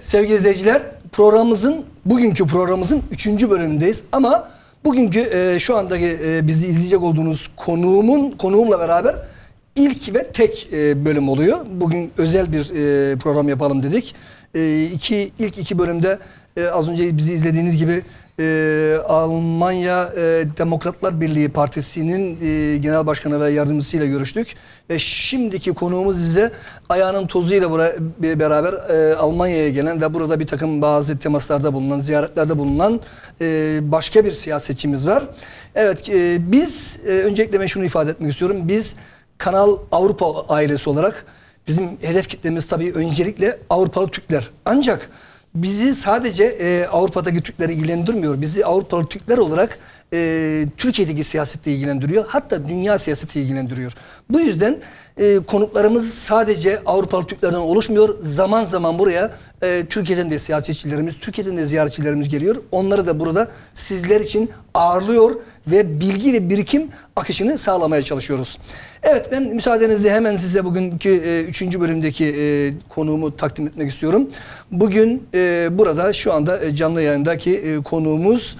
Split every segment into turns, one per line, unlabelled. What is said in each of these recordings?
sevgili izleyiciler programımızın bugünkü programımızın üçüncü bölümündeyiz ama bugünkü e, şu andaki e, bizi izleyecek olduğunuz konuğumun konuğumla beraber ilk ve tek e, bölüm oluyor. Bugün özel bir e, program yapalım dedik. E, iki, ilk iki bölümde e, az önce bizi izlediğiniz gibi e, Almanya e, Demokratlar Birliği Partisi'nin e, genel başkanı ve yardımcısıyla görüştük. E, şimdiki konuğumuz ise ayağının tozuyla buraya, beraber e, Almanya'ya gelen ve burada bir takım bazı temaslarda bulunan, ziyaretlerde bulunan e, başka bir siyasetçimiz var. Evet e, biz e, öncelikle ben şunu ifade etmek istiyorum. Biz Kanal Avrupa ailesi olarak bizim hedef kitlemiz tabii öncelikle Avrupalı Türkler. Ancak bizi sadece e, Avrupa'daki Türkleri ilgilendirmiyor. Bizi Avrupalı Türkler olarak e, Türkiye'deki siyasetle ilgilendiriyor. Hatta dünya siyaseti ilgilendiriyor. Bu yüzden e, konuklarımız sadece Avrupalı Türklerden oluşmuyor. Zaman zaman buraya e, Türkiye'den de siyasetçilerimiz, Türkiye'den de ziyaretçilerimiz geliyor. Onları da burada sizler için ağırlıyor ve bilgi ve birikim akışını sağlamaya çalışıyoruz. Evet ben müsaadenizle hemen size bugünkü e, üçüncü bölümdeki e, konuğumu takdim etmek istiyorum. Bugün e, burada şu anda e, canlı yayındaki e, konuğumuz...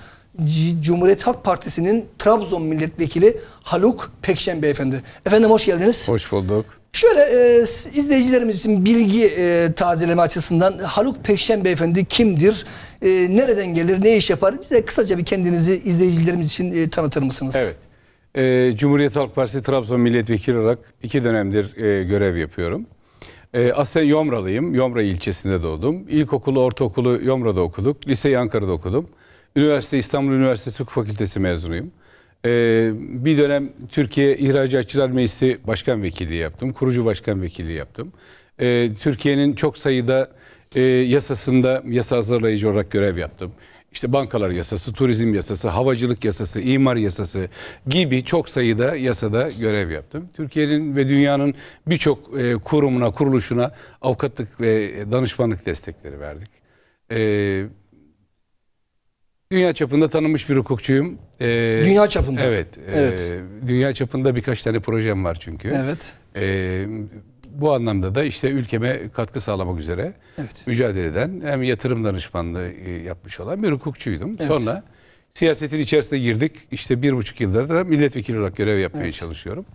Cumhuriyet Halk Partisi'nin Trabzon milletvekili Haluk Pekşen beyefendi. Efendim hoş geldiniz. Hoş bulduk. Şöyle e, izleyicilerimiz için bilgi e, tazeleme açısından Haluk Pekşen beyefendi kimdir? E, nereden gelir? Ne iş yapar? Bize kısaca bir kendinizi izleyicilerimiz için e, tanıtır mısınız? Evet.
E, Cumhuriyet Halk Partisi Trabzon milletvekili olarak iki dönemdir e, görev yapıyorum. E, aslen Yomralıyım. Yomra ilçesinde doğdum. İlkokulu, ortaokulu Yomra'da okuduk. Liseyi Ankara'da okudum. Üniversite İstanbul Üniversitesi Hukuk Fakültesi mezunuyum. Ee, bir dönem Türkiye İhracatçılar Meclisi Başkan Vekili yaptım. Kurucu Başkan Vekili yaptım. Ee, Türkiye'nin çok sayıda e, yasasında yasa hazırlayıcı olarak görev yaptım. İşte bankalar yasası, turizm yasası, havacılık yasası, imar yasası gibi çok sayıda yasada görev yaptım. Türkiye'nin ve dünyanın birçok e, kurumuna, kuruluşuna avukatlık ve danışmanlık destekleri verdik. E, Dünya çapında tanınmış bir hukukçuyum. Ee, Dünya çapında? Evet. E, evet. E, dünya çapında birkaç tane projem var çünkü. Evet. E, bu anlamda da işte ülkeme katkı sağlamak üzere evet. mücadele eden hem yatırım danışmanlığı e, yapmış olan bir hukukçuydum. Evet. Sonra siyasetin içerisine girdik. İşte bir buçuk yıldır da milletvekili olarak görev yapmaya evet. çalışıyorum.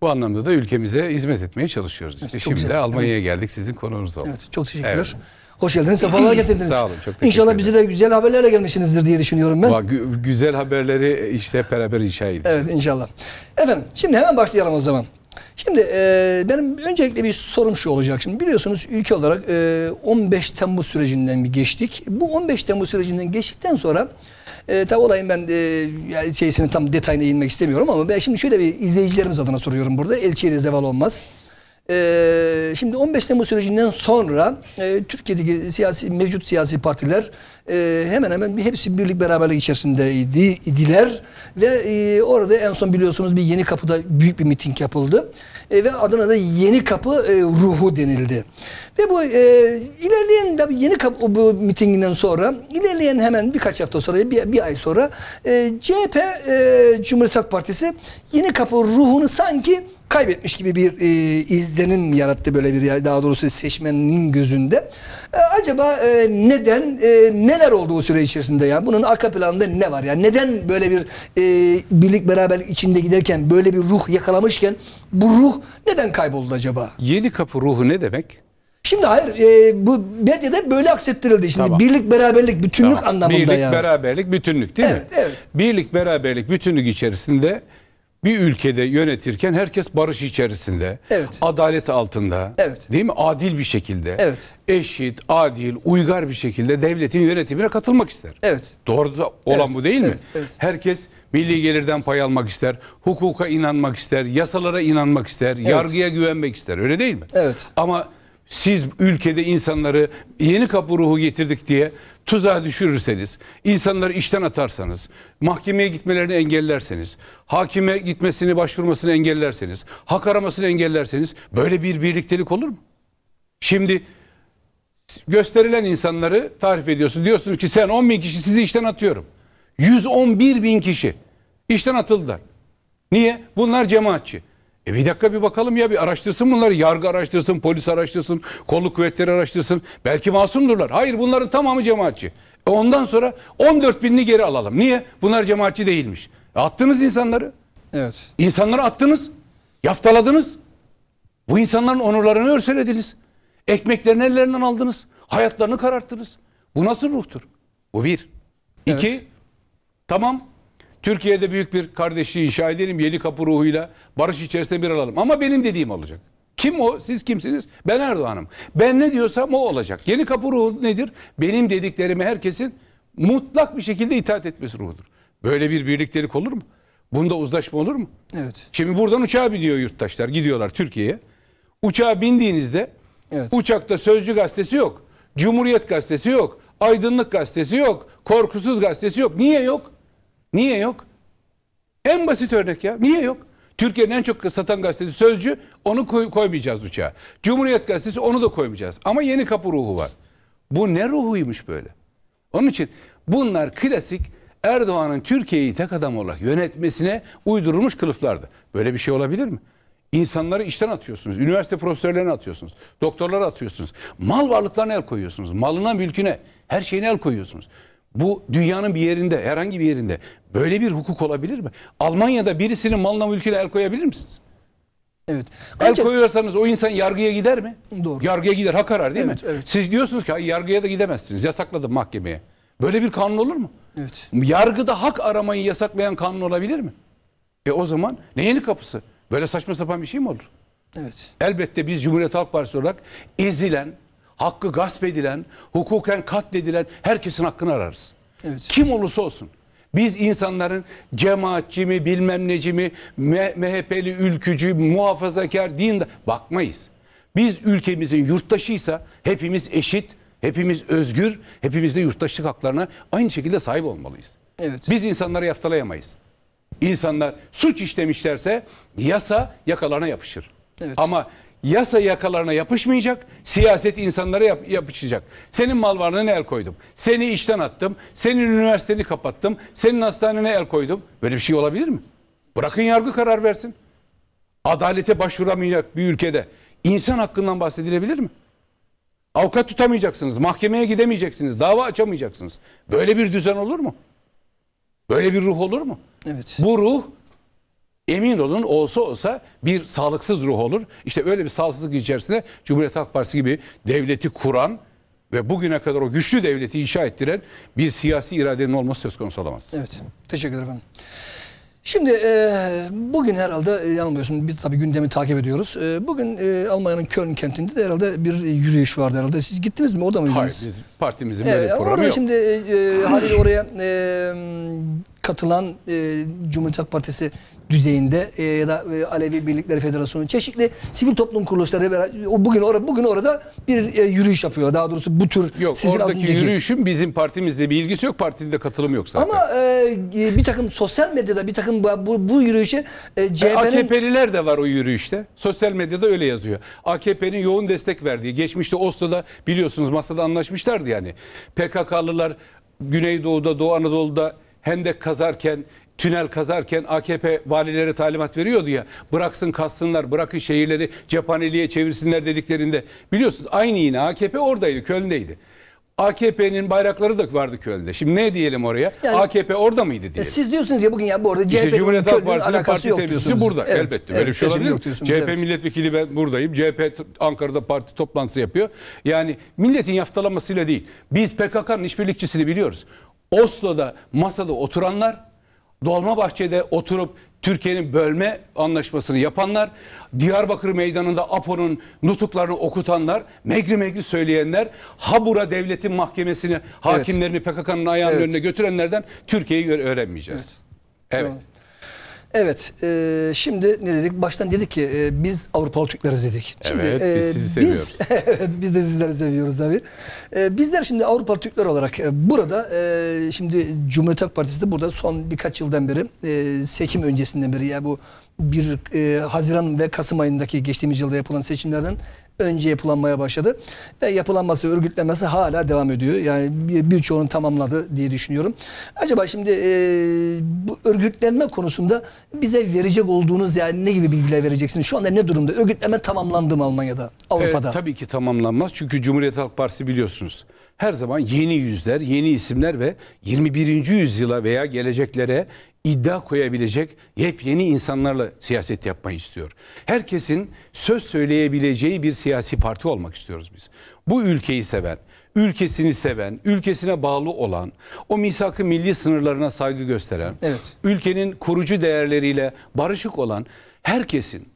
Bu anlamda da ülkemize hizmet etmeye çalışıyoruz. İşte evet, şimdi güzel. de Almanya'ya geldik. Sizin konunuz oldu. Evet, çok teşekkürler. Evet.
Hoş geldiniz, sefalar getirdiniz. Sağ olun, çok teşekkür İnşallah bize de güzel haberlerle gelmişsinizdir diye düşünüyorum ben. Bak,
güzel haberleri işte beraber inşa edin.
Evet, inşallah. Efendim, şimdi hemen başlayalım o zaman. Şimdi e, benim öncelikle bir sorum şu olacak. Şimdi biliyorsunuz ülke olarak e, 15 Temmuz sürecinden bir geçtik. Bu 15 Temmuz sürecinden geçtikten sonra e, tabi olayın ben e, yani şeysini tam detayına inmek istemiyorum ama ben şimdi şöyle bir izleyicilerimiz adına soruyorum burada. Elçiye de zeval olmaz. Ee, şimdi 15 Temmuz sürecinden sonra e, Türkiye'deki siyasi mevcut siyasi partiler e, hemen hemen hepsi birlik beraberlik içerisindeydi idiler ve e, orada en son biliyorsunuz bir Yeni Kapı'da büyük bir miting yapıldı e, ve adına da Yeni Kapı ruhu denildi. Ve bu ilerleyen de Yeni Kapı bu mitinginden sonra ilerleyen hemen birkaç hafta sonra bir, bir ay sonra CHP Cumhuriyet Halk Partisi Yeni Kapı ruhunu sanki kaybetmiş gibi bir e, izlenim yarattı böyle bir daha doğrusu seçmenin gözünde. E, acaba e, neden e, neler oldu o süre içerisinde ya? Bunun arka planında ne var ya? Neden böyle bir e, birlik beraberlik içinde giderken böyle bir ruh yakalamışken bu ruh neden kayboldu acaba?
Yeni kapı ruhu ne demek?
Şimdi hayır e, bu medyada böyle aksettirildi. Şimdi tamam. birlik beraberlik bütünlük tamam. anlamında birlik, yani. Birlik
beraberlik bütünlük değil evet, mi? Evet evet. Birlik beraberlik bütünlük içerisinde bir ülkede yönetirken herkes barış içerisinde, evet. adalet altında, evet. değil mi? Adil bir şekilde, evet. eşit, adil, uygar bir şekilde devletin yönetimine katılmak ister. Evet. Doğru da olan evet. bu değil evet. mi? Evet. Herkes milli gelirden pay almak ister, hukuka inanmak ister, yasalara inanmak ister, evet. yargıya güvenmek ister. Öyle değil mi? Evet. Ama siz ülkede insanları yeni kapı ruhu getirdik diye tuzağa düşürürseniz, insanları işten atarsanız, mahkemeye gitmelerini engellerseniz, hakime gitmesini, başvurmasını engellerseniz, hak aramasını engellerseniz böyle bir birliktelik olur mu? Şimdi gösterilen insanları tarif ediyorsun. Diyorsunuz ki sen 10 bin kişi sizi işten atıyorum. 111 bin kişi işten atıldılar. Niye? Bunlar cemaatçi. E bir dakika bir bakalım ya bir araştırsın bunları. Yargı araştırsın, polis araştırsın, kolluk kuvvetleri araştırsın. Belki masumdurlar. Hayır bunların tamamı cemaatçi. E ondan sonra 14 binini geri alalım. Niye? Bunlar cemaatçi değilmiş. E attınız insanları. Evet. İnsanları attınız. Yaftaladınız. Bu insanların onurlarını örselediniz. Ekmeklerini ellerinden aldınız. Hayatlarını kararttınız. Bu nasıl ruhtur? Bu bir. Evet. İki, tamam Türkiye'de büyük bir kardeşliği inşa edelim yeni kapı ruhuyla barış içerisinde bir alalım. Ama benim dediğim olacak. Kim o? Siz kimsiniz? Ben Erdoğan'ım. Ben ne diyorsam o olacak. Yeni kapı ruhu nedir? Benim dediklerimi herkesin mutlak bir şekilde itaat etmesi ruhudur. Böyle bir birliktelik olur mu? Bunda uzlaşma olur mu? Evet. Şimdi buradan uçağa biniyor yurttaşlar. Gidiyorlar Türkiye'ye. Uçağa bindiğinizde evet. uçakta Sözcü gazetesi yok. Cumhuriyet gazetesi yok. Aydınlık gazetesi yok. Korkusuz gazetesi yok. Niye yok? Niye yok? En basit örnek ya. Niye yok? Türkiye'nin en çok satan gazetesi Sözcü. Onu koy, koymayacağız uçağa. Cumhuriyet gazetesi onu da koymayacağız. Ama yeni kapı ruhu var. Bu ne ruhuymuş böyle? Onun için bunlar klasik Erdoğan'ın Türkiye'yi tek adam olarak yönetmesine uydurulmuş kılıflardı. Böyle bir şey olabilir mi? İnsanları işten atıyorsunuz. Üniversite profesörlerini atıyorsunuz. Doktorları atıyorsunuz. Mal varlıklarına el koyuyorsunuz. Malına, mülküne, her şeyine el koyuyorsunuz. Bu dünyanın bir yerinde, herhangi bir yerinde böyle bir hukuk olabilir mi? Almanya'da birisinin malına mülküne el koyabilir misiniz? Evet. Ancak... El koyuyorsanız o insan yargıya gider mi? Doğru. Yargıya gider, hak arar değil evet, mi? Evet. Siz diyorsunuz ki yargıya da gidemezsiniz, yasakladım mahkemeye. Böyle bir kanun olur mu? Evet. Yargıda hak aramayı yasaklayan kanun olabilir mi? E o zaman ne yeni kapısı? Böyle saçma sapan bir şey mi olur? Evet. Elbette biz Cumhuriyet Halk Partisi olarak ezilen, hakkı gasp edilen, hukuken katledilen herkesin hakkını ararız. Evet. Kim olursa olsun. Biz insanların cemaatçi mi, bilmem neci mi, MHP'li, ülkücü, muhafazakar, dinde bakmayız. Biz ülkemizin yurttaşıysa hepimiz eşit, hepimiz özgür, hepimiz de yurttaşlık haklarına aynı şekilde sahip olmalıyız. Evet. Biz insanları yaftalayamayız. İnsanlar suç işlemişlerse yasa yakalarına yapışır. Evet. Ama yasa yakalarına yapışmayacak, siyaset insanlara yap yapışacak. Senin mal varlığına el koydum, seni işten attım, senin üniversiteni kapattım, senin hastanene el koydum. Böyle bir şey olabilir mi? Bırakın yargı karar versin. Adalete başvuramayacak bir ülkede insan hakkından bahsedilebilir mi? Avukat tutamayacaksınız, mahkemeye gidemeyeceksiniz, dava açamayacaksınız. Böyle bir düzen olur mu? Böyle bir ruh olur mu? Evet. Bu ruh emin olun olsa olsa bir sağlıksız ruh olur. İşte öyle bir sağlıksızlık içerisinde Cumhuriyet Halk Partisi gibi devleti kuran ve bugüne kadar o güçlü devleti inşa ettiren bir siyasi iradenin olması söz konusu olamaz.
Evet. Teşekkür ederim. Şimdi e, bugün herhalde e, yanılmıyorsun biz tabii gündemi takip ediyoruz. E, bugün e, Almanya'nın Köln kentinde de herhalde bir yürüyüş vardı herhalde. Siz gittiniz mi? Orada mıydınız? Hayır
biz partimizin böyle bir programı orada yok. Şimdi e,
e Halil oraya e, katılan e, Cumhuriyet Halk Partisi düzeyinde e, ya da e, Alevi Birlikleri Federasyonu çeşitli sivil toplum kuruluşları o bugün orada bugün orada bir e, yürüyüş yapıyor. Daha doğrusu bu tür yok, sizin oradaki önceki...
yürüyüşün bizim partimizle bir ilgisi yok. Partide katılım yok zaten.
Ama e, e, bir takım sosyal medyada bir takım bu, bu yürüyüşe e, CHP'nin e,
AKP'liler de var o yürüyüşte. Sosyal medyada öyle yazıyor. AKP'nin yoğun destek verdiği geçmişte Oslo'da biliyorsunuz masada anlaşmışlardı yani. PKK'lılar Güneydoğu'da, Doğu Anadolu'da hendek kazarken tünel kazarken AKP valilere talimat veriyordu ya bıraksın kassınlar bırakın şehirleri cephaneliğe çevirsinler dediklerinde biliyorsunuz aynı yine AKP oradaydı Köln'deydi. AKP'nin bayrakları da vardı Köln'de. Şimdi ne diyelim oraya? Yani, AKP orada mıydı diye. E, siz
diyorsunuz ya bugün ya bu arada CHP'nin işte Cumhuriyet Halk Partisi'nin parti temsilcisi burada. Evet, Elbette evet, böyle bir şey olabilir mi? CHP evet.
milletvekili ben buradayım. CHP Ankara'da parti toplantısı yapıyor. Yani milletin yaftalamasıyla değil. Biz PKK'nın işbirlikçisini biliyoruz. Oslo'da masada oturanlar, Dolmabahçe'de oturup Türkiye'nin bölme anlaşmasını yapanlar, Diyarbakır Meydanı'nda APO'nun nutuklarını okutanlar, megri megri söyleyenler, Habura Devletin Mahkemesi'ni, hakimlerini PKK'nın ayağının Evet. önüne götürenlerden Türkiye'yi öğrenmeyeceğiz. Evet. Doğru.
Evet, e, şimdi ne dedik? Baştan dedik ki e, biz Avrupalı Türkleriz dedik. Şimdi, evet, biz e, sizi seviyoruz. evet, biz de sizleri seviyoruz abi. E, bizler şimdi Avrupalı Türkler olarak e, burada, e, şimdi Cumhuriyet Halk Partisi de burada son birkaç yıldan beri, e, seçim öncesinden beri ya yani bu bir e, Haziran ve Kasım ayındaki geçtiğimiz yılda yapılan seçimlerden önce yapılanmaya başladı. Ve yapılanması, örgütlenmesi hala devam ediyor. Yani birçoğunu tamamladı diye düşünüyorum. Acaba şimdi e, bu örgütlenme konusunda bize verecek olduğunuz yani ne gibi bilgiler vereceksiniz? Şu anda ne durumda? Örgütleme tamamlandı mı Almanya'da, Avrupa'da? E,
tabii ki tamamlanmaz. Çünkü Cumhuriyet Halk Partisi biliyorsunuz her zaman yeni yüzler, yeni isimler ve 21. yüzyıla veya geleceklere iddia koyabilecek yepyeni insanlarla siyaset yapmayı istiyor. Herkesin söz söyleyebileceği bir siyasi parti olmak istiyoruz biz. Bu ülkeyi seven, ülkesini seven, ülkesine bağlı olan, o misakı milli sınırlarına saygı gösteren, evet. ülkenin kurucu değerleriyle barışık olan herkesin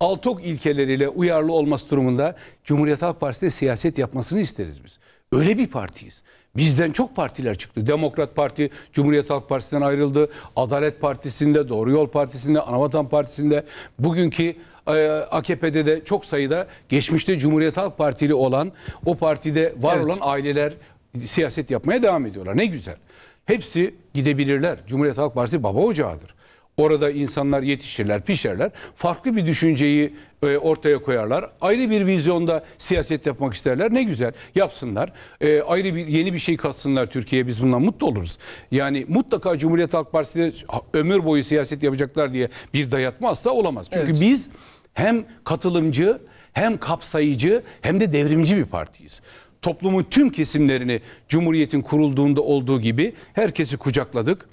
Altok ilkeleriyle uyarlı olması durumunda Cumhuriyet Halk Partisi'ne siyaset yapmasını isteriz biz. Öyle bir partiyiz. Bizden çok partiler çıktı. Demokrat Parti Cumhuriyet Halk Partisi'nden ayrıldı. Adalet Partisi'nde, Doğru Yol Partisi'nde, Anavatan Partisi'nde. Bugünkü e, AKP'de de çok sayıda geçmişte Cumhuriyet Halk Partili olan, o partide var evet. olan aileler siyaset yapmaya devam ediyorlar. Ne güzel. Hepsi gidebilirler. Cumhuriyet Halk Partisi baba ocağıdır. Orada insanlar yetişirler, pişerler. Farklı bir düşünceyi e, ortaya koyarlar. Ayrı bir vizyonda siyaset yapmak isterler. Ne güzel yapsınlar. E, ayrı bir yeni bir şey katsınlar Türkiye'ye. Biz bundan mutlu oluruz. Yani mutlaka Cumhuriyet Halk Partisi'de ömür boyu siyaset yapacaklar diye bir dayatma asla olamaz. Çünkü evet. biz hem katılımcı hem kapsayıcı hem de devrimci bir partiyiz toplumun tüm kesimlerini Cumhuriyet'in kurulduğunda olduğu gibi herkesi kucakladık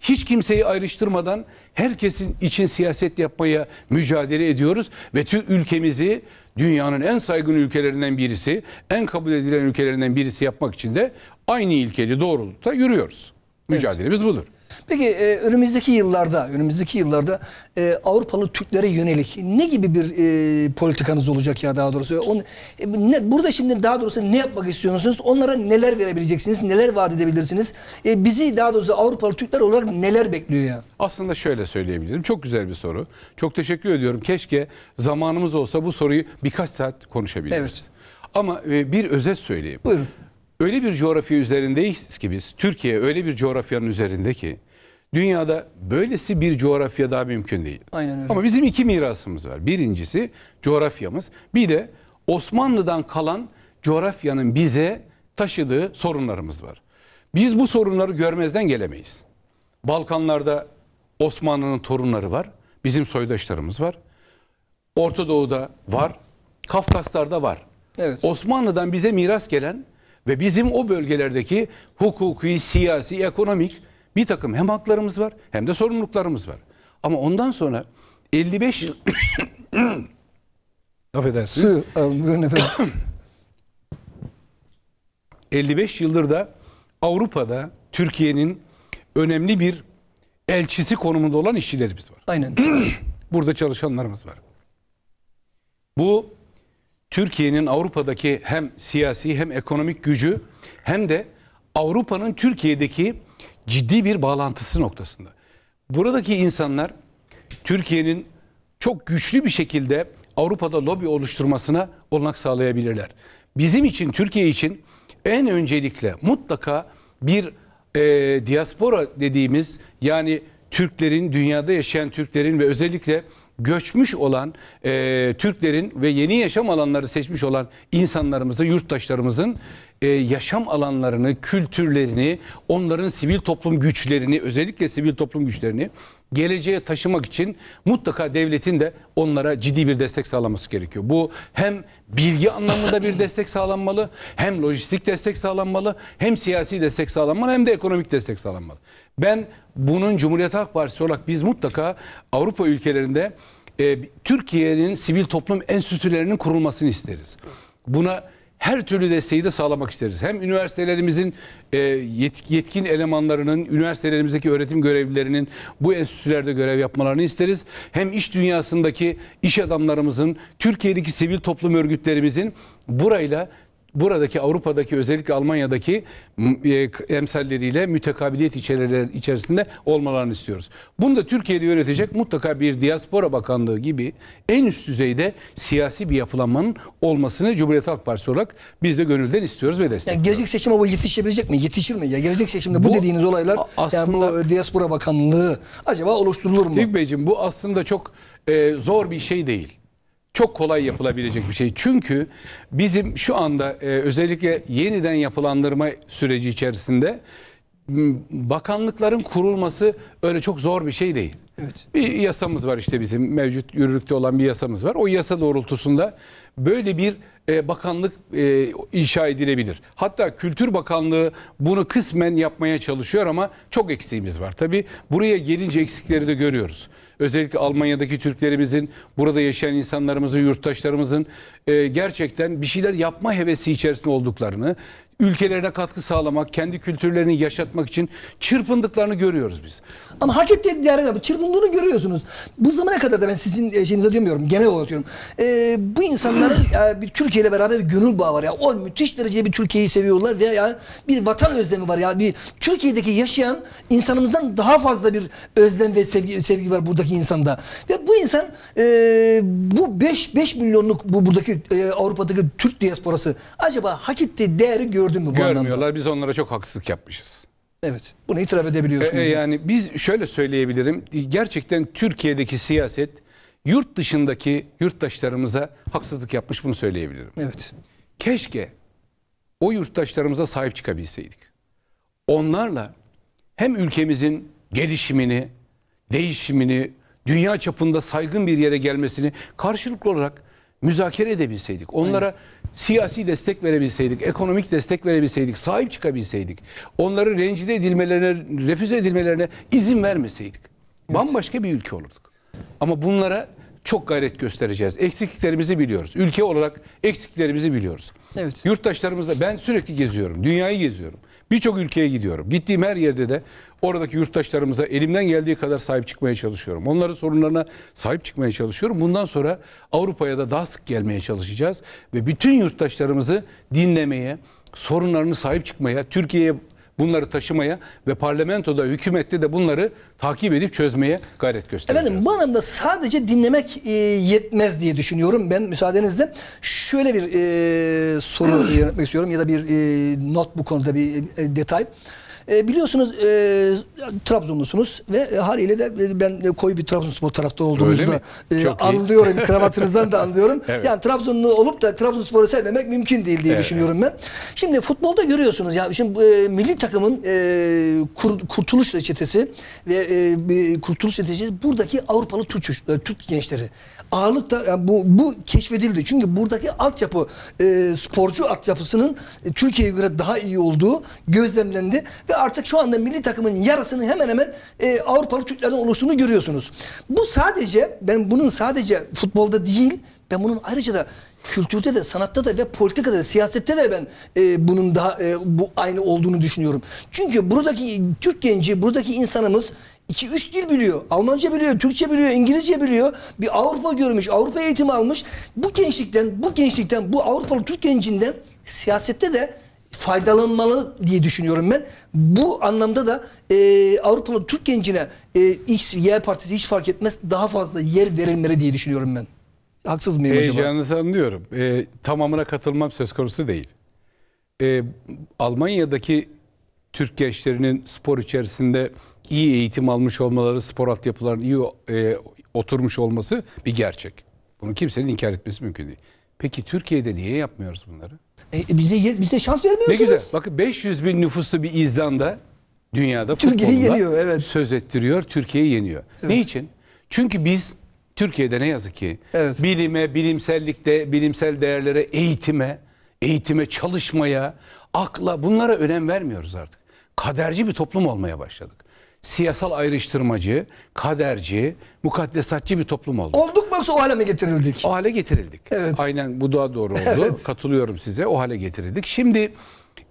hiç kimseyi ayrıştırmadan herkesin için siyaset yapmaya mücadele ediyoruz ve tüm ülkemizi dünyanın en saygın ülkelerinden birisi, en kabul edilen ülkelerinden birisi yapmak için de aynı ilkeli doğrultuda yürüyoruz. Mücadelemiz evet. budur.
Peki e, önümüzdeki yıllarda, önümüzdeki yıllarda e, Avrupalı Türklere yönelik ne gibi bir e, politikanız olacak ya daha doğrusu? On, e, ne, burada şimdi daha doğrusu ne yapmak istiyorsunuz? Onlara neler verebileceksiniz? Neler vaat edebilirsiniz? E, bizi daha doğrusu Avrupalı Türkler olarak neler bekliyor ya?
Aslında şöyle söyleyebilirim. Çok güzel bir soru. Çok teşekkür ediyorum. Keşke zamanımız olsa bu soruyu birkaç saat konuşabiliriz. Evet. Ama e, bir özet söyleyeyim. Buyurun. Öyle bir coğrafya üzerindeyiz ki biz, Türkiye öyle bir coğrafyanın üzerinde ki dünyada böylesi bir coğrafya daha mümkün değil. Aynen öyle. Ama bizim iki mirasımız var. Birincisi coğrafyamız. Bir de Osmanlı'dan kalan coğrafyanın bize taşıdığı sorunlarımız var. Biz bu sorunları görmezden gelemeyiz. Balkanlarda Osmanlı'nın torunları var. Bizim soydaşlarımız var. Orta Doğu'da var. Kafkaslar'da var. Evet. Osmanlı'dan bize miras gelen ve bizim o bölgelerdeki hukuki, siyasi, ekonomik bir takım hem haklarımız var hem de sorumluluklarımız var. Ama ondan sonra 55 yıl... Affedersiniz. Su, 55 yıldır da Avrupa'da Türkiye'nin önemli bir elçisi konumunda olan işçilerimiz var. Aynen. Burada çalışanlarımız var. Bu Türkiye'nin Avrupa'daki hem siyasi hem ekonomik gücü hem de Avrupa'nın Türkiye'deki ciddi bir bağlantısı noktasında. Buradaki insanlar Türkiye'nin çok güçlü bir şekilde Avrupa'da lobi oluşturmasına olanak sağlayabilirler. Bizim için, Türkiye için en öncelikle mutlaka bir e, diaspora dediğimiz yani Türklerin, dünyada yaşayan Türklerin ve özellikle göçmüş olan e, Türklerin ve yeni yaşam alanları seçmiş olan insanlarımızın, yurttaşlarımızın e, yaşam alanlarını, kültürlerini, onların sivil toplum güçlerini, özellikle sivil toplum güçlerini geleceğe taşımak için mutlaka devletin de onlara ciddi bir destek sağlaması gerekiyor. Bu hem bilgi anlamında bir destek sağlanmalı, hem lojistik destek sağlanmalı, hem siyasi destek sağlanmalı, hem de ekonomik destek sağlanmalı. Ben bunun Cumhuriyet Halk Partisi olarak biz mutlaka Avrupa ülkelerinde e, Türkiye'nin sivil toplum enstitülerinin kurulmasını isteriz. Buna her türlü desteği de sağlamak isteriz. Hem üniversitelerimizin e, yetkin elemanlarının, üniversitelerimizdeki öğretim görevlilerinin bu enstitülerde görev yapmalarını isteriz. Hem iş dünyasındaki iş adamlarımızın, Türkiye'deki sivil toplum örgütlerimizin burayla buradaki Avrupa'daki özellikle Almanya'daki e, emsalleriyle mütekabiliyet içerisinde olmalarını istiyoruz. Bunu da Türkiye'de yönetecek mutlaka bir diaspora bakanlığı gibi en üst düzeyde siyasi bir yapılanmanın olmasını Cumhuriyet Halk Partisi olarak biz de gönülden istiyoruz ve destekliyoruz.
Yani gelecek seçime bu yetişebilecek mi? Yetişir mi? Ya gelecek seçimde bu, bu dediğiniz olaylar aslında, yani bu e, diaspora bakanlığı acaba oluşturulur mu?
Tevfik Beyciğim bu aslında çok e, zor bir şey değil çok kolay yapılabilecek bir şey. Çünkü bizim şu anda e, özellikle yeniden yapılandırma süreci içerisinde bakanlıkların kurulması öyle çok zor bir şey değil. Evet. Bir yasamız var işte bizim mevcut yürürlükte olan bir yasamız var. O yasa doğrultusunda böyle bir e, bakanlık e, inşa edilebilir. Hatta Kültür Bakanlığı bunu kısmen yapmaya çalışıyor ama çok eksiğimiz var. Tabii buraya gelince eksikleri de görüyoruz özellikle Almanya'daki Türklerimizin, burada yaşayan insanlarımızın, yurttaşlarımızın e, gerçekten bir şeyler yapma hevesi içerisinde olduklarını, ülkelerine katkı sağlamak, kendi
kültürlerini yaşatmak için çırpındıklarını görüyoruz biz. Ama hak ettiği değerler, çırpındığını görüyorsunuz. Bu zamana kadar da ben sizin e, şeyinize diyemiyorum, genel olarak diyorum. Ee, bu insanların ya, e, bir Türkiye ile beraber bir gönül bağı var ya. O müthiş derecede bir Türkiye'yi seviyorlar veya ya bir vatan özlemi var ya. Bir Türkiye'deki yaşayan insanımızdan daha fazla bir özlem ve sevgi, sevgi var buradaki insanda. Ve bu insan e, bu 5 5 milyonluk bu buradaki e, Avrupa'daki Türk diasporası acaba hak ettiği değeri görüyor gördün mü bu Görmüyorlar.
anlamda? Biz onlara çok haksızlık yapmışız.
Evet. Bunu itiraf edebiliyorsunuz. E, e,
yani biz şöyle söyleyebilirim. Gerçekten Türkiye'deki siyaset yurt dışındaki yurttaşlarımıza haksızlık yapmış bunu söyleyebilirim. Evet. Keşke o yurttaşlarımıza sahip çıkabilseydik. Onlarla hem ülkemizin gelişimini, değişimini, dünya çapında saygın bir yere gelmesini karşılıklı olarak müzakere edebilseydik. Onlara evet siyasi destek verebilseydik, ekonomik destek verebilseydik, sahip çıkabilseydik, onları rencide edilmelerine, refüze edilmelerine izin vermeseydik bambaşka bir ülke olurduk. Ama bunlara çok gayret göstereceğiz. Eksikliklerimizi biliyoruz. Ülke olarak eksikliklerimizi biliyoruz. Evet. Yurttaşlarımızla ben sürekli geziyorum. Dünyayı geziyorum. Birçok ülkeye gidiyorum. Gittiğim her yerde de oradaki yurttaşlarımıza elimden geldiği kadar sahip çıkmaya çalışıyorum. Onların sorunlarına sahip çıkmaya çalışıyorum. Bundan sonra Avrupa'ya da daha sık gelmeye çalışacağız ve bütün yurttaşlarımızı dinlemeye, sorunlarını sahip çıkmaya, Türkiye'ye bunları taşımaya ve parlamentoda, hükümette de bunları takip edip çözmeye gayret
gösteriyor. Efendim bu anlamda sadece dinlemek e, yetmez diye düşünüyorum. Ben müsaadenizle şöyle bir e, soru yönetmek istiyorum ya da bir e, not bu konuda bir e, detay. E, biliyorsunuz e, Trabzonlusunuz ve e, haliyle de e, ben e, koyu bir Trabzonspor tarafta olduğunuzu da e, anlıyorum. İyi. Kravatınızdan da anlıyorum. evet. Yani Trabzonlu olup da Trabzonspor'u sevmemek mümkün değil diye evet. düşünüyorum ben. Şimdi futbolda görüyorsunuz ya şimdi e, milli takımın e, kur, kurtuluş reçetesi ve e, kurtuluş reçetesi buradaki Avrupalı Türk, e, Türk gençleri. Ağırlıkta yani bu bu keşfedildi. Çünkü buradaki altyapı e, sporcu altyapısının e, Türkiye'ye göre daha iyi olduğu gözlemlendi ve artık şu anda milli takımın yarısını hemen hemen e, Avrupalı Türklerden oluştuğunu görüyorsunuz. Bu sadece ben bunun sadece futbolda değil ben bunun ayrıca da kültürde de, sanatta da ve politikada da, siyasette de ben e, bunun daha e, bu aynı olduğunu düşünüyorum. Çünkü buradaki Türk genci, buradaki insanımız 2-3 dil biliyor. Almanca biliyor, Türkçe biliyor, İngilizce biliyor. Bir Avrupa görmüş, Avrupa eğitimi almış. Bu gençlikten, bu gençlikten, bu Avrupalı Türk gencinden siyasette de faydalanmalı diye düşünüyorum ben. Bu anlamda da e, Avrupalı Türk gencine e, X, Y partisi hiç fark etmez daha fazla yer verilmeli diye düşünüyorum ben. Haksız mıyım acaba?
Heyecanınızı anlıyorum. E, tamamına katılmam söz konusu değil. E, Almanya'daki Türk gençlerinin spor içerisinde iyi eğitim almış olmaları, spor altyapılarının iyi e, oturmuş olması bir gerçek. Bunu kimsenin inkar etmesi mümkün değil. Peki Türkiye'de niye yapmıyoruz bunları?
E, bize bize şans vermiyorsunuz. Ne güzel.
Bakın 500 bin nüfuslu bir İzlanda dünyada Türkiye'yi yeniyor evet. Söz ettiriyor, Türkiye'yi yeniyor. Evet. Ne için? Çünkü biz Türkiye'de ne yazık ki evet. bilime, bilimsellikte, bilimsel değerlere, eğitime, eğitime, çalışmaya, akla bunlara önem vermiyoruz artık. Kaderci bir toplum olmaya başladık siyasal ayrıştırmacı, kaderci, mukaddesatçı bir toplum oldu. Olduk mu yoksa o hale mi getirildik? O hale getirildik. Evet. Aynen bu daha doğru oldu. Evet. Katılıyorum size. O hale getirildik. Şimdi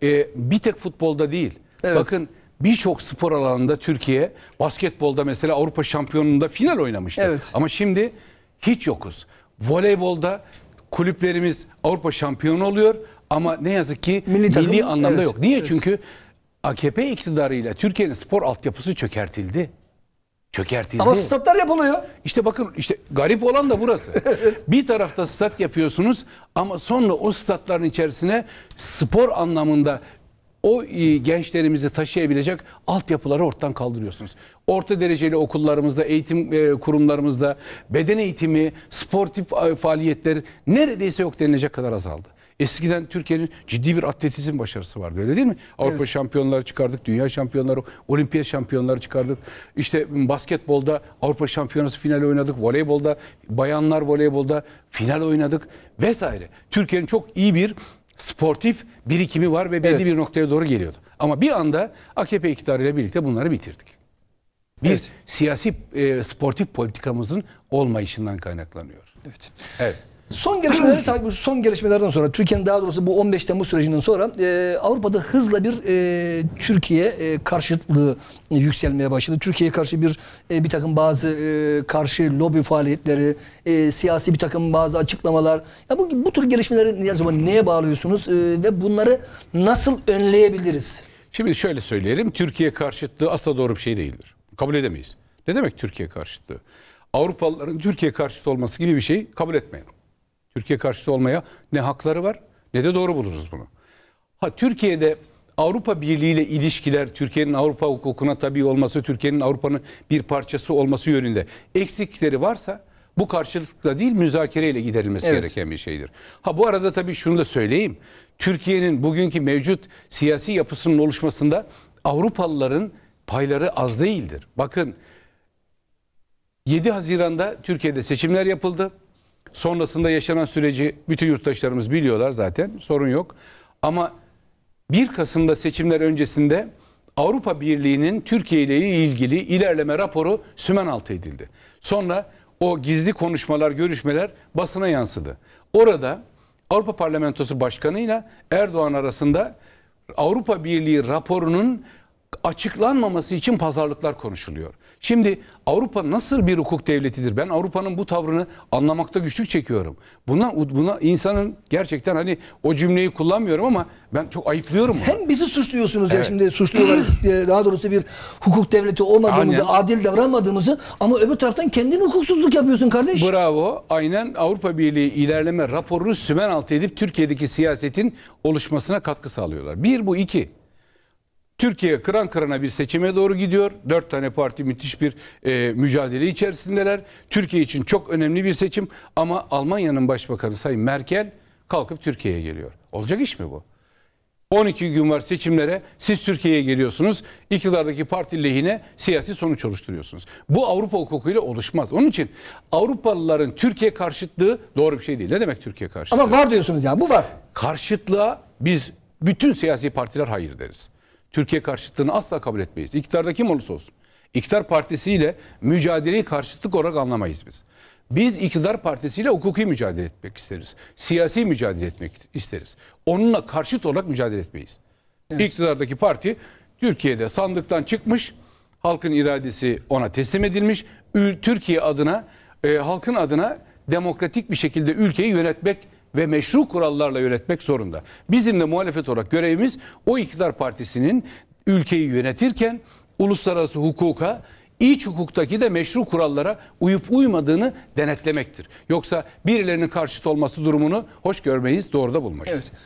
e, bir tek futbolda değil. Evet. Bakın birçok spor alanında Türkiye basketbolda mesela Avrupa Şampiyonunda final oynamıştı. Evet. Ama şimdi hiç yokuz. Voleybolda kulüplerimiz Avrupa şampiyonu oluyor ama ne yazık ki milli, milli anlamda evet, yok. Niye? Evet. Çünkü AKP iktidarıyla Türkiye'nin spor altyapısı çökertildi. Çökertildi. Ama statlar yapılıyor. İşte bakın işte garip olan da burası. bir tarafta stat yapıyorsunuz ama sonra o statların içerisine spor anlamında o e, gençlerimizi taşıyabilecek altyapıları ortadan kaldırıyorsunuz. Orta dereceli okullarımızda, eğitim e, kurumlarımızda beden eğitimi, sportif e, faaliyetler neredeyse yok denilecek kadar azaldı. Eskiden Türkiye'nin ciddi bir atletizm başarısı vardı öyle değil mi? Avrupa evet. şampiyonları çıkardık, dünya şampiyonları, olimpiyat şampiyonları çıkardık. İşte basketbolda Avrupa şampiyonası finali oynadık, voleybolda, bayanlar voleybolda final oynadık vesaire. Türkiye'nin çok iyi bir sportif birikimi var ve belli evet. bir noktaya doğru geliyordu. Ama bir anda AKP iktidarıyla birlikte bunları bitirdik. Bir evet. siyasi e, sportif politikamızın olmayışından kaynaklanıyor. Evet. Evet.
Son gelişmeleri takip Son gelişmelerden sonra Türkiye'nin daha doğrusu bu 15 Temmuz sürecinden sonra e, Avrupa'da hızla bir e, Türkiye e, karşıtlığı e, yükselmeye başladı. Türkiye'ye karşı bir e, bir takım bazı e, karşı lobi faaliyetleri, e, siyasi bir takım bazı açıklamalar. Ya bu bu tür gelişmeleri acaba neye bağlıyorsunuz e, ve bunları nasıl önleyebiliriz? Şimdi
şöyle söyleyelim. Türkiye karşıtlığı asla doğru bir şey değildir. Kabul edemeyiz. Ne demek Türkiye karşıtlığı? Avrupalıların Türkiye karşıtı olması gibi bir şey kabul etmeyelim. Türkiye karşıtı olmaya ne hakları var ne de doğru buluruz bunu. Ha Türkiye'de Avrupa Birliği ile ilişkiler, Türkiye'nin Avrupa hukukuna tabi olması, Türkiye'nin Avrupa'nın bir parçası olması yönünde eksikleri varsa bu karşılıkla değil müzakereyle giderilmesi evet. gereken bir şeydir. Ha bu arada tabii şunu da söyleyeyim. Türkiye'nin bugünkü mevcut siyasi yapısının oluşmasında Avrupalıların payları az değildir. Bakın 7 Haziran'da Türkiye'de seçimler yapıldı. Sonrasında yaşanan süreci bütün yurttaşlarımız biliyorlar zaten. Sorun yok. Ama 1 Kasım'da seçimler öncesinde Avrupa Birliği'nin Türkiye ile ilgili ilerleme raporu sümen altı edildi. Sonra o gizli konuşmalar, görüşmeler basına yansıdı. Orada Avrupa Parlamentosu Başkanı ile Erdoğan arasında Avrupa Birliği raporunun açıklanmaması için pazarlıklar konuşuluyor. Şimdi Avrupa nasıl bir hukuk devletidir? Ben Avrupa'nın bu tavrını anlamakta güçlük çekiyorum. Buna, buna insanın gerçekten hani o cümleyi kullanmıyorum ama ben çok ayıplıyorum.
Hem bizi suçluyorsunuz evet. ya şimdi suçluyorlar. daha doğrusu bir hukuk devleti olmadığımızı, aynen. adil davranmadığımızı ama öbür taraftan kendin hukuksuzluk yapıyorsun kardeş. Bravo.
Aynen Avrupa Birliği ilerleme raporunu sümen altı edip Türkiye'deki siyasetin oluşmasına katkı sağlıyorlar. Bir bu iki. Türkiye kıran kırana bir seçime doğru gidiyor. Dört tane parti müthiş bir e, mücadele içerisindeler. Türkiye için çok önemli bir seçim ama Almanya'nın başbakanı Sayın Merkel kalkıp Türkiye'ye geliyor. Olacak iş mi bu? 12 gün var seçimlere. Siz Türkiye'ye geliyorsunuz. İktidardaki parti lehine siyasi sonuç oluşturuyorsunuz. Bu Avrupa hukukuyla oluşmaz. Onun için Avrupalıların Türkiye karşıtlığı doğru bir şey değil. Ne demek Türkiye karşıtlığı? Ama
var diyorsunuz ya. Bu var.
Karşıtlığa biz bütün siyasi partiler hayır deriz. Türkiye karşıtlığını asla kabul etmeyiz. İktidarda kim olursa olsun. İktidar partisiyle mücadeleyi karşıtlık olarak anlamayız biz. Biz iktidar partisiyle hukuki mücadele etmek isteriz. Siyasi mücadele etmek isteriz. Onunla karşıt olarak mücadele etmeyiz. Evet. İktidardaki parti Türkiye'de sandıktan çıkmış, halkın iradesi ona teslim edilmiş. Türkiye adına, e, halkın adına demokratik bir şekilde ülkeyi yönetmek ve meşru kurallarla yönetmek zorunda. Bizim de muhalefet olarak görevimiz o iktidar partisinin ülkeyi yönetirken uluslararası hukuka iç hukuktaki de meşru kurallara uyup uymadığını denetlemektir. Yoksa birilerinin karşıt olması durumunu hoş görmeyiz, doğru da bulmayız. Evet.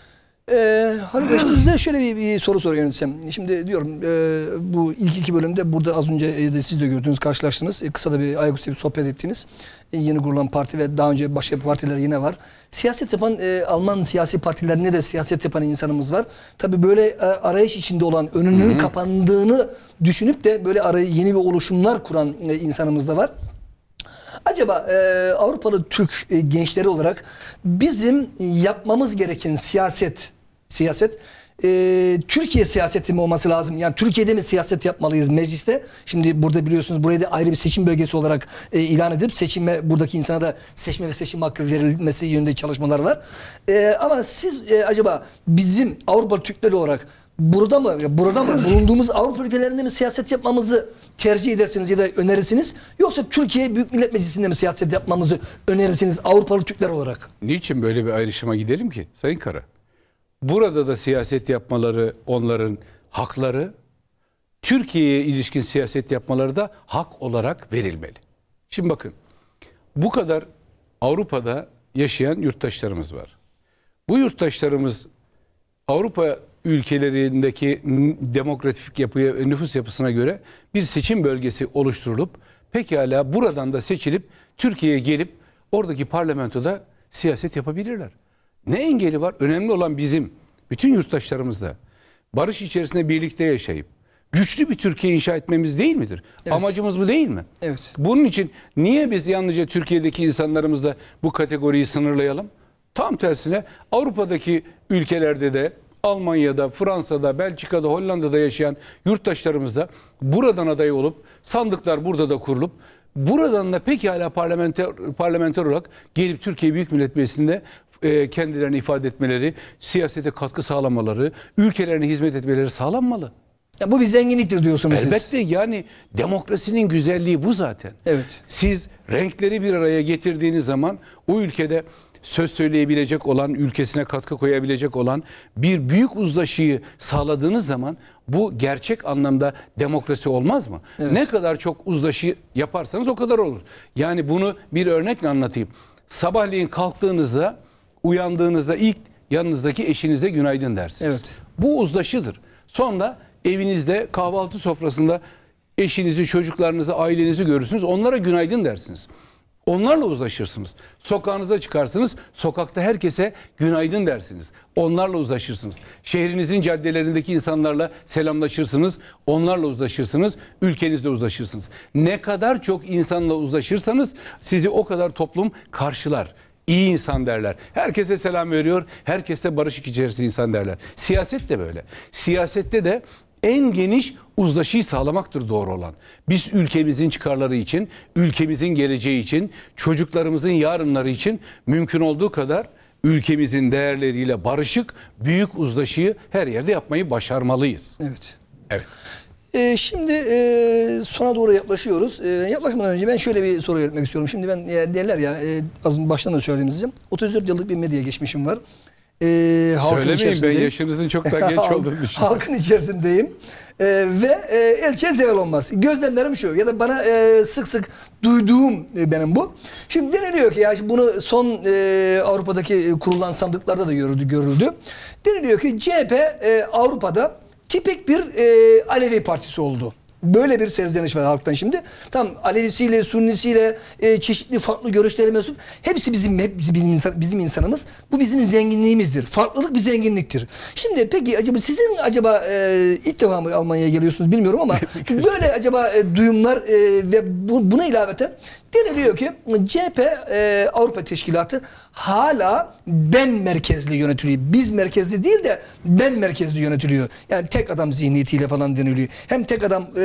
Ee, Harika. şimdi size şöyle bir, bir soru soruyorum yönetsem. Şimdi diyorum e, bu ilk iki bölümde burada az önce e, de siz de gördünüz, karşılaştınız. E, kısa da bir ayaküstü bir sohbet ettiniz. E, yeni kurulan parti ve daha önce başka partiler yine var. Siyaset yapan e, Alman siyasi partilerine de siyaset yapan insanımız var. Tabii böyle e, arayış içinde olan önünün Hı -hı. kapandığını düşünüp de böyle arayı yeni bir oluşumlar kuran e, insanımız da var. Acaba e, Avrupalı Türk e, gençleri olarak bizim yapmamız gereken siyaset siyaset e, Türkiye siyaseti mi olması lazım? Yani Türkiye'de mi siyaset yapmalıyız mecliste? Şimdi burada biliyorsunuz burayı da ayrı bir seçim bölgesi olarak e, ilan edip seçime buradaki insana da seçme ve seçim hakkı verilmesi yönünde çalışmalar var. E, ama siz e, acaba bizim Avrupa Türkleri olarak burada mı burada mı bulunduğumuz Avrupa ülkelerinde mi siyaset yapmamızı tercih edersiniz ya da önerirsiniz yoksa Türkiye Büyük Millet Meclisi'nde mi siyaset yapmamızı önerirsiniz Avrupalı Türkler olarak?
Niçin böyle bir ayrışıma gidelim ki Sayın Kara? Burada da siyaset yapmaları onların hakları, Türkiye'ye ilişkin siyaset yapmaları da hak olarak verilmeli. Şimdi bakın, bu kadar Avrupa'da yaşayan yurttaşlarımız var. Bu yurttaşlarımız Avrupa ülkelerindeki demokratik yapıya, nüfus yapısına göre bir seçim bölgesi oluşturulup pekala buradan da seçilip Türkiye'ye gelip oradaki parlamentoda siyaset yapabilirler. Ne engeli var? Önemli olan bizim, bütün yurttaşlarımızla barış içerisinde birlikte yaşayıp güçlü bir Türkiye inşa etmemiz değil midir? Evet. Amacımız bu değil mi? Evet. Bunun için niye biz yalnızca Türkiye'deki insanlarımızla bu kategoriyi sınırlayalım? Tam tersine Avrupa'daki ülkelerde de Almanya'da, Fransa'da, Belçika'da, Hollanda'da yaşayan yurttaşlarımız da buradan aday olup sandıklar burada da kurulup buradan da pekala parlamenter, parlamenter olarak gelip Türkiye Büyük Millet Meclisi'nde e, kendilerini ifade etmeleri, siyasete katkı sağlamaları, ülkelerine hizmet etmeleri sağlanmalı.
Ya bu bir zenginliktir diyorsunuz Elbette
siz. Elbette yani demokrasinin güzelliği bu zaten. Evet. Siz renkleri bir araya getirdiğiniz zaman o ülkede söz söyleyebilecek olan, ülkesine katkı koyabilecek olan bir büyük uzlaşıyı sağladığınız zaman bu gerçek anlamda demokrasi olmaz mı? Evet. Ne kadar çok uzlaşı yaparsanız o kadar olur. Yani bunu bir örnekle anlatayım. Sabahleyin kalktığınızda uyandığınızda ilk yanınızdaki eşinize günaydın dersiniz. Evet. Bu uzlaşıdır. Sonra evinizde kahvaltı sofrasında eşinizi, çocuklarınızı, ailenizi görürsünüz. Onlara günaydın dersiniz. Onlarla uzlaşırsınız. Sokağınıza çıkarsınız. Sokakta herkese günaydın dersiniz. Onlarla uzlaşırsınız. Şehrinizin caddelerindeki insanlarla selamlaşırsınız. Onlarla uzlaşırsınız. Ülkenizle uzlaşırsınız. Ne kadar çok insanla uzlaşırsanız sizi o kadar toplum karşılar iyi insan derler. Herkese selam veriyor, herkeste barışık içerisinde insan derler. Siyaset de böyle. Siyasette de en geniş uzlaşıyı sağlamaktır doğru olan. Biz ülkemizin çıkarları için, ülkemizin geleceği için, çocuklarımızın yarınları için mümkün olduğu kadar ülkemizin değerleriyle barışık büyük uzlaşıyı her yerde yapmayı başarmalıyız. Evet. Evet.
Ee, şimdi e, sona doğru yaklaşıyoruz. E, yaklaşmadan önce ben şöyle bir soru yönetmek istiyorum. Şimdi ben e, derler ya e, az baştan da söylediğimiz için 34 yıllık bir medya geçmişim var. E, halkın Söylemeyin ben yaşınızın çok daha genç olduğunu düşünüyorum. halkın içerisindeyim. E, ve e, elçiye zeval olmaz. Gözlemlerim şu ya da bana e, sık sık duyduğum e, benim bu. Şimdi deniliyor ki ya bunu son e, Avrupa'daki e, kurulan sandıklarda da görüldü. görüldü. Deniliyor ki CHP e, Avrupa'da tipik bir e, Alevi partisi oldu. Böyle bir serzeniş var halktan şimdi. Tam Alevisiyle, Sunnisiyle, e, çeşitli farklı görüşleri mensup. Hepsi bizim hep bizim, insan, bizim insanımız. Bu bizim zenginliğimizdir. Farklılık bir zenginliktir. Şimdi peki acaba sizin acaba e, ilk defa mı Almanya'ya geliyorsunuz bilmiyorum ama böyle acaba e, duyumlar e, ve bu, buna ilaveten Deniliyor ki CHP e, Avrupa Teşkilatı hala ben merkezli yönetiliyor. Biz merkezli değil de ben merkezli yönetiliyor. Yani tek adam zihniyetiyle falan deniliyor. Hem tek adam e,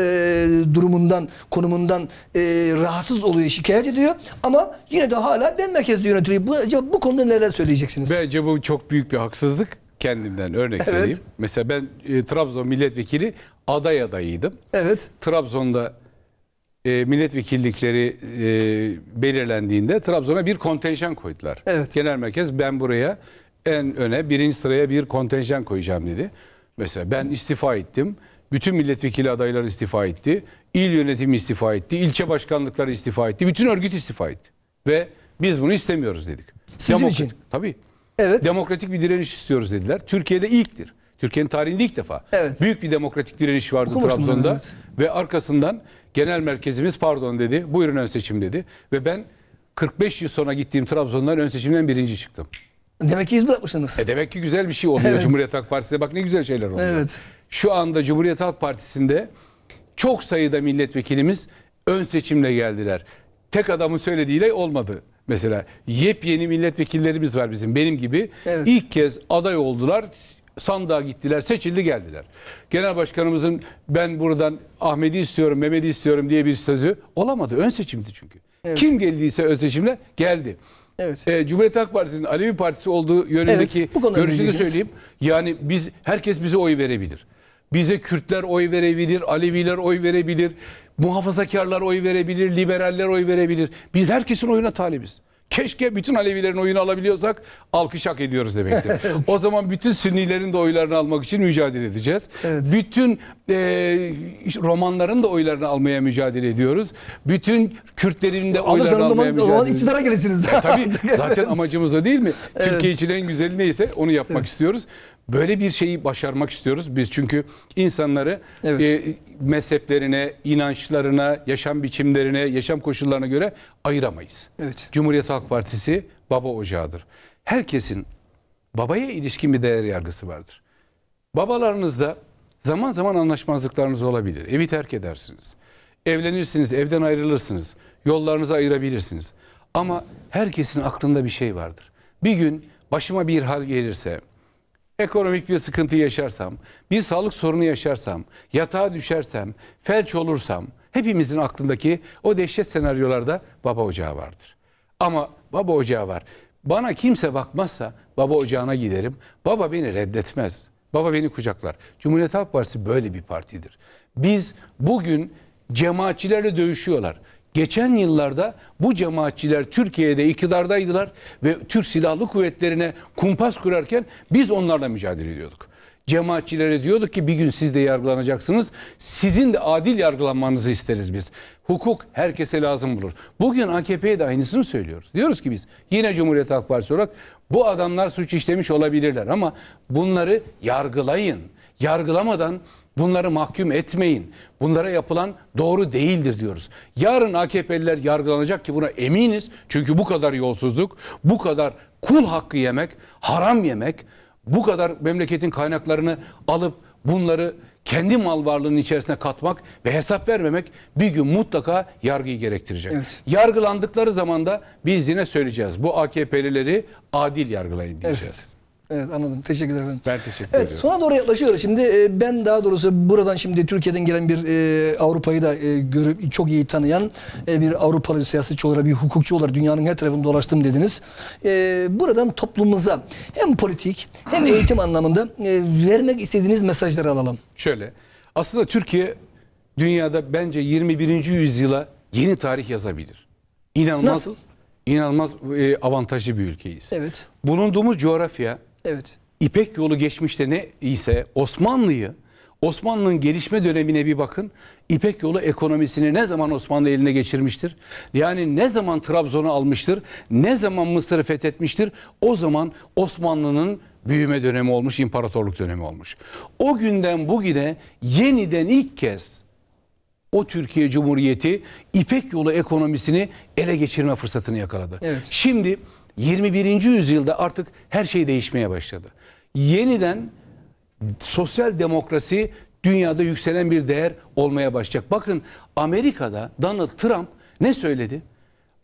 durumundan, konumundan e, rahatsız oluyor, şikayet ediyor. Ama yine de hala ben merkezli yönetiliyor. Bu, acaba bu konuda neler söyleyeceksiniz?
Bence bu çok büyük bir haksızlık. Kendimden örnek evet. vereyim. Mesela ben e, Trabzon milletvekili aday adayıydım. Evet. Trabzon'da e, milletvekillikleri e, belirlendiğinde Trabzon'a bir kontenjan koydular. Evet. Genel merkez ben buraya en öne birinci sıraya bir kontenjan koyacağım dedi. Mesela ben istifa ettim. Bütün milletvekili adayları istifa etti. İl yönetimi istifa etti. ilçe başkanlıkları istifa etti. Bütün örgüt istifa etti. Ve biz bunu istemiyoruz dedik. Sizin Demokrat, için? Tabii. Evet. Demokratik bir direniş istiyoruz dediler. Türkiye'de ilktir. Türkiye'nin tarihinde ilk defa. Evet. Büyük bir demokratik direniş vardı Okumuştum Trabzon'da. Ben, evet. Ve arkasından genel merkezimiz pardon dedi. Buyurun ön seçim dedi. Ve ben 45 yıl sonra gittiğim Trabzon'dan ön seçimden birinci çıktım. Demek ki iz bırakmışsınız. E demek ki güzel bir şey oluyor evet. Cumhuriyet Halk Partisi'de. Bak ne güzel şeyler oluyor. Evet. Şu anda Cumhuriyet Halk Partisi'nde çok sayıda milletvekilimiz ön seçimle geldiler. Tek adamın söylediğiyle olmadı. Mesela yepyeni milletvekillerimiz var bizim benim gibi. Evet. İlk kez aday oldular sandığa gittiler, seçildi geldiler. Genel başkanımızın ben buradan Ahmet'i istiyorum, Mehmet'i istiyorum diye bir sözü olamadı. Ön seçimdi çünkü. Evet. Kim geldiyse ön seçimle geldi. Evet. E, Cumhuriyet Halk Partisi'nin Alevi Partisi olduğu yönündeki evet, görüşünü söyleyeyim. Yani biz herkes bize oy verebilir. Bize Kürtler oy verebilir, Aleviler oy verebilir, muhafazakarlar oy verebilir, liberaller oy verebilir. Biz herkesin oyuna talibiz. Keşke bütün Alevilerin oyunu alabiliyorsak alkış hak ediyoruz demektir. evet. O zaman bütün Sünnilerin de oylarını almak için mücadele edeceğiz. Evet. Bütün e, romanların da oylarını almaya mücadele ediyoruz. Bütün Kürtlerin de oylarını Alırsan almaya zaman, mücadele ediyoruz. iktidara gelirsiniz. E, tabii zaten evet. amacımız o değil mi? Evet. Türkiye için en güzeli neyse onu yapmak evet. istiyoruz. Böyle bir şeyi başarmak istiyoruz biz çünkü insanları evet. e, mezheplerine, inançlarına, yaşam biçimlerine, yaşam koşullarına göre ayıramayız. Evet. Cumhuriyet Halk Partisi baba ocağıdır. Herkesin babaya ilişkin bir değer yargısı vardır. Babalarınızda zaman zaman anlaşmazlıklarınız olabilir. Evi terk edersiniz. Evlenirsiniz, evden ayrılırsınız. Yollarınızı ayırabilirsiniz. Ama herkesin aklında bir şey vardır. Bir gün başıma bir hal gelirse, ekonomik bir sıkıntı yaşarsam, bir sağlık sorunu yaşarsam, yatağa düşersem, felç olursam hepimizin aklındaki o dehşet senaryolarda baba ocağı vardır. Ama baba ocağı var. Bana kimse bakmazsa baba ocağına giderim. Baba beni reddetmez. Baba beni kucaklar. Cumhuriyet Halk Partisi böyle bir partidir. Biz bugün cemaatçilerle dövüşüyorlar. Geçen yıllarda bu cemaatçiler Türkiye'de iktidardaydılar ve Türk Silahlı Kuvvetleri'ne kumpas kurarken biz onlarla mücadele ediyorduk. Cemaatçilere diyorduk ki bir gün siz de yargılanacaksınız. Sizin de adil yargılanmanızı isteriz biz. Hukuk herkese lazım bulur. Bugün AKP'ye de aynısını söylüyoruz. Diyoruz ki biz yine Cumhuriyet Halk Partisi olarak bu adamlar suç işlemiş olabilirler ama bunları yargılayın. Yargılamadan Bunları mahkum etmeyin. Bunlara yapılan doğru değildir diyoruz. Yarın AKP'liler yargılanacak ki buna eminiz. Çünkü bu kadar yolsuzluk, bu kadar kul hakkı yemek, haram yemek, bu kadar memleketin kaynaklarını alıp bunları kendi mal varlığının içerisine katmak ve hesap vermemek bir gün mutlaka yargıyı gerektirecek. Evet. Yargılandıkları zaman da biz yine söyleyeceğiz. Bu AKP'lileri adil yargılayın
diyeceğiz. Evet. Evet anladım. Teşekkür ederim Ben teşekkür evet, ediyorum. Sona doğru yaklaşıyoruz. Şimdi e, ben daha doğrusu buradan şimdi Türkiye'den gelen bir e, Avrupa'yı da e, görüp çok iyi tanıyan bir Avrupalı siyasetçi olarak bir hukukçu olarak dünyanın her tarafını dolaştım dediniz. buradan toplumumuza hem politik hem eğitim anlamında vermek istediğiniz mesajları alalım.
Şöyle aslında Türkiye dünyada bence 21. yüzyıla yeni tarih yazabilir. İnanılmaz, Nasıl? İnanılmaz avantajlı bir ülkeyiz. Evet. Bulunduğumuz coğrafya Evet. İpek yolu geçmişte ne ise Osmanlı'yı Osmanlı'nın gelişme dönemine bir bakın. İpek yolu ekonomisini ne zaman Osmanlı eline geçirmiştir? Yani ne zaman Trabzon'u almıştır? Ne zaman Mısır'ı fethetmiştir? O zaman Osmanlı'nın büyüme dönemi olmuş, imparatorluk dönemi olmuş. O günden bugüne yeniden ilk kez o Türkiye Cumhuriyeti İpek yolu ekonomisini ele geçirme fırsatını yakaladı. Evet. Şimdi 21. yüzyılda artık her şey değişmeye başladı. Yeniden sosyal demokrasi dünyada yükselen bir değer olmaya başlayacak. Bakın Amerika'da Donald Trump ne söyledi?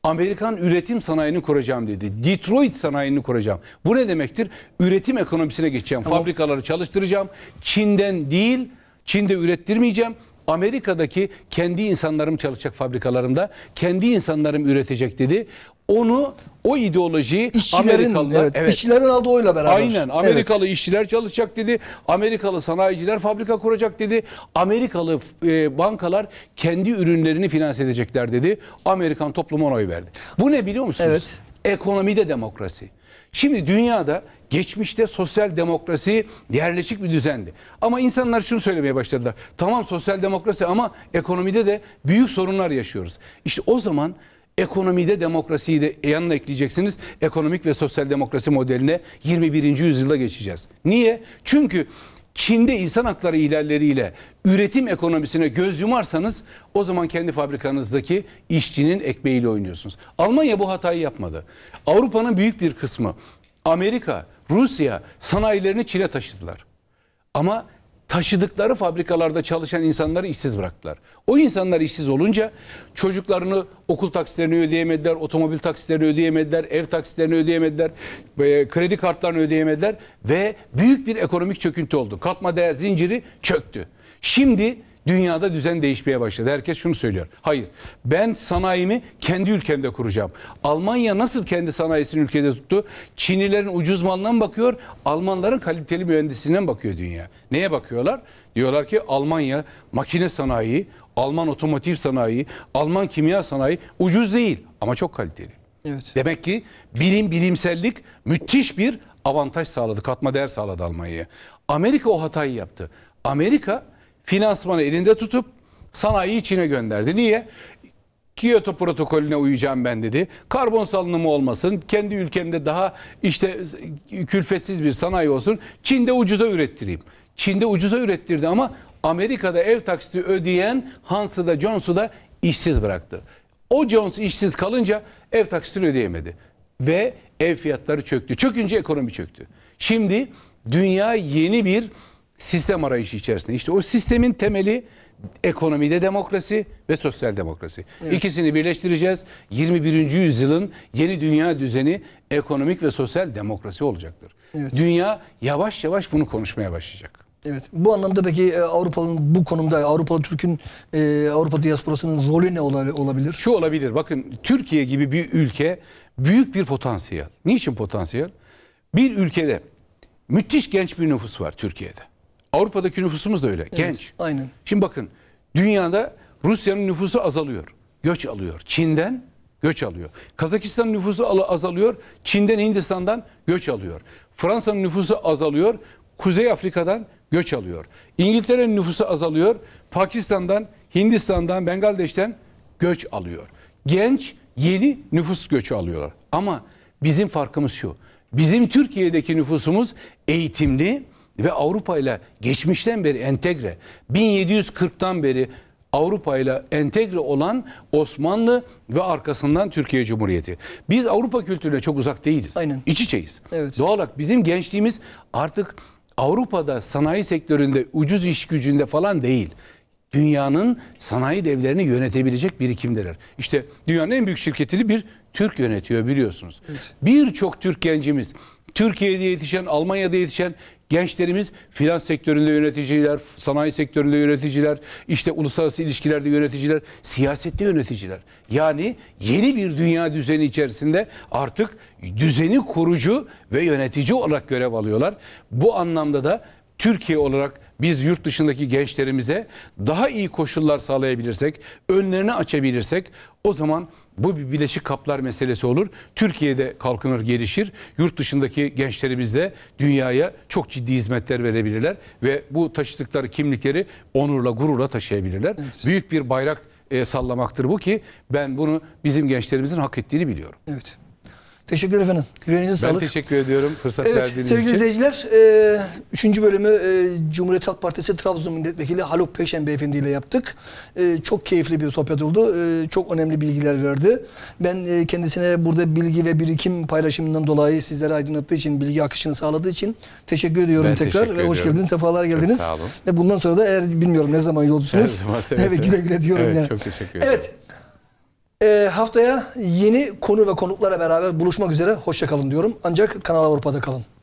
Amerikan üretim sanayini kuracağım dedi. Detroit sanayini kuracağım. Bu ne demektir? Üretim ekonomisine geçeceğim. Fabrikaları çalıştıracağım. Çin'den değil, Çin'de ürettirmeyeceğim. Amerika'daki kendi insanlarım çalışacak fabrikalarımda. Kendi insanlarım üretecek dedi onu o ideolojiyi işçilerin evet, evet, işçilerin aldığı oyla beraber. Aynen. Amerikalı evet. işçiler çalışacak dedi. Amerikalı sanayiciler fabrika kuracak dedi. Amerikalı e, bankalar kendi ürünlerini finanse edecekler dedi. Amerikan toplumu ona oy verdi. Bu ne biliyor musunuz? Evet. Ekonomide demokrasi. Şimdi dünyada geçmişte sosyal demokrasi yerleşik bir düzendi. Ama insanlar şunu söylemeye başladılar. Tamam sosyal demokrasi ama ekonomide de büyük sorunlar yaşıyoruz. İşte o zaman Ekonomide, demokrasiyi de yanına ekleyeceksiniz. Ekonomik ve sosyal demokrasi modeline 21. yüzyılda geçeceğiz. Niye? Çünkü Çin'de insan hakları ilerleriyle üretim ekonomisine göz yumarsanız o zaman kendi fabrikanızdaki işçinin ekmeğiyle oynuyorsunuz. Almanya bu hatayı yapmadı. Avrupa'nın büyük bir kısmı Amerika, Rusya sanayilerini Çin'e taşıdılar. Ama taşıdıkları fabrikalarda çalışan insanları işsiz bıraktılar. O insanlar işsiz olunca çocuklarını okul taksilerini ödeyemediler, otomobil taksilerini ödeyemediler, ev taksilerini ödeyemediler, e, kredi kartlarını ödeyemediler ve büyük bir ekonomik çöküntü oldu. Katma değer zinciri çöktü. Şimdi Dünyada düzen değişmeye başladı. Herkes şunu söylüyor. Hayır ben sanayimi kendi ülkemde kuracağım. Almanya nasıl kendi sanayisini ülkede tuttu? Çinlilerin ucuz malına bakıyor? Almanların kaliteli mühendisliğine bakıyor dünya? Neye bakıyorlar? Diyorlar ki Almanya makine sanayi, Alman otomotiv sanayi, Alman kimya sanayi ucuz değil ama çok kaliteli. Evet. Demek ki bilim bilimsellik müthiş bir avantaj sağladı, katma değer sağladı Almanya'ya. Amerika o hatayı yaptı. Amerika finansmanı elinde tutup sanayi Çin'e gönderdi. Niye? Kyoto protokolüne uyacağım ben dedi. Karbon salınımı olmasın. Kendi ülkemde daha işte külfetsiz bir sanayi olsun. Çin'de ucuza ürettireyim. Çin'de ucuza ürettirdi ama Amerika'da ev taksiti ödeyen Hans'ı da Johns'u da işsiz bıraktı. O Jones işsiz kalınca ev taksitini ödeyemedi. Ve ev fiyatları çöktü. Çökünce ekonomi çöktü. Şimdi dünya yeni bir sistem arayışı içerisinde. İşte o sistemin temeli ekonomide demokrasi ve sosyal demokrasi. Evet. İkisini birleştireceğiz. 21. yüzyılın yeni dünya düzeni ekonomik ve sosyal demokrasi olacaktır. Evet. Dünya yavaş yavaş bunu konuşmaya başlayacak.
Evet. Bu anlamda peki e, Avrupa'nın bu konumda Avrupalı Türk'ün e, Avrupa diasporasının rolü ne olabilir? Şu olabilir. Bakın Türkiye
gibi bir ülke büyük bir potansiyel. Niçin potansiyel? Bir ülkede müthiş genç bir nüfus var Türkiye'de. Avrupa'daki nüfusumuz da öyle. Evet, genç. Aynen. Şimdi bakın dünyada Rusya'nın nüfusu azalıyor. Göç alıyor. Çin'den göç alıyor. Kazakistan nüfusu azalıyor. Çin'den Hindistan'dan göç alıyor. Fransa'nın nüfusu azalıyor. Kuzey Afrika'dan göç alıyor. İngiltere'nin nüfusu azalıyor. Pakistan'dan, Hindistan'dan, Bengaldeş'ten göç alıyor. Genç, yeni nüfus göçü alıyorlar. Ama bizim farkımız şu. Bizim Türkiye'deki nüfusumuz eğitimli, ve Avrupa ile geçmişten beri entegre 1740'tan beri Avrupa ile entegre olan Osmanlı ve arkasından Türkiye Cumhuriyeti. Biz Avrupa kültürüne çok uzak değiliz. Aynen. İç içeyiz. Evet. Doğal olarak bizim gençliğimiz artık Avrupa'da sanayi sektöründe ucuz iş gücünde falan değil. Dünyanın sanayi devlerini yönetebilecek birikimdeler. İşte dünyanın en büyük şirketini bir Türk yönetiyor biliyorsunuz. Evet. Birçok Türk gencimiz Türkiye'de yetişen, Almanya'da yetişen Gençlerimiz finans sektöründe yöneticiler, sanayi sektöründe yöneticiler, işte uluslararası ilişkilerde yöneticiler, siyasette yöneticiler. Yani yeni bir dünya düzeni içerisinde artık düzeni kurucu ve yönetici olarak görev alıyorlar. Bu anlamda da Türkiye olarak biz yurt dışındaki gençlerimize daha iyi koşullar sağlayabilirsek, önlerini açabilirsek o zaman bu bir bileşik kaplar meselesi olur. Türkiye'de kalkınır, gelişir. Yurt dışındaki gençlerimiz de dünyaya çok ciddi hizmetler verebilirler ve bu taşıdıkları kimlikleri onurla, gururla taşıyabilirler. Evet. Büyük bir bayrak e, sallamaktır bu ki ben bunu bizim gençlerimizin hak ettiğini biliyorum.
Evet. Teşekkür efendim. Yüreğinize sağlık. Ben
teşekkür ediyorum fırsat evet, verdiğiniz sevgili için.
Sevgili izleyiciler, e, bölümü e, Cumhuriyet Halk Partisi Trabzon Milletvekili Haluk Peşen Beyefendi ile yaptık. E, çok keyifli bir sohbet oldu. E, çok önemli bilgiler verdi. Ben e, kendisine burada bilgi ve birikim paylaşımından dolayı sizlere aydınlattığı için, bilgi akışını sağladığı için teşekkür ediyorum ben tekrar. Teşekkür ve hoş geldiniz, sefalar geldiniz. Çok sağ olun. Ve bundan sonra da eğer bilmiyorum ne zaman yolcusunuz. Her zaman seve evet, güle güle diyorum evet, yani. Çok teşekkür ederim. Evet. Ee, haftaya yeni konu ve konuklara beraber buluşmak üzere. Hoşçakalın diyorum. Ancak Kanal Avrupa'da kalın.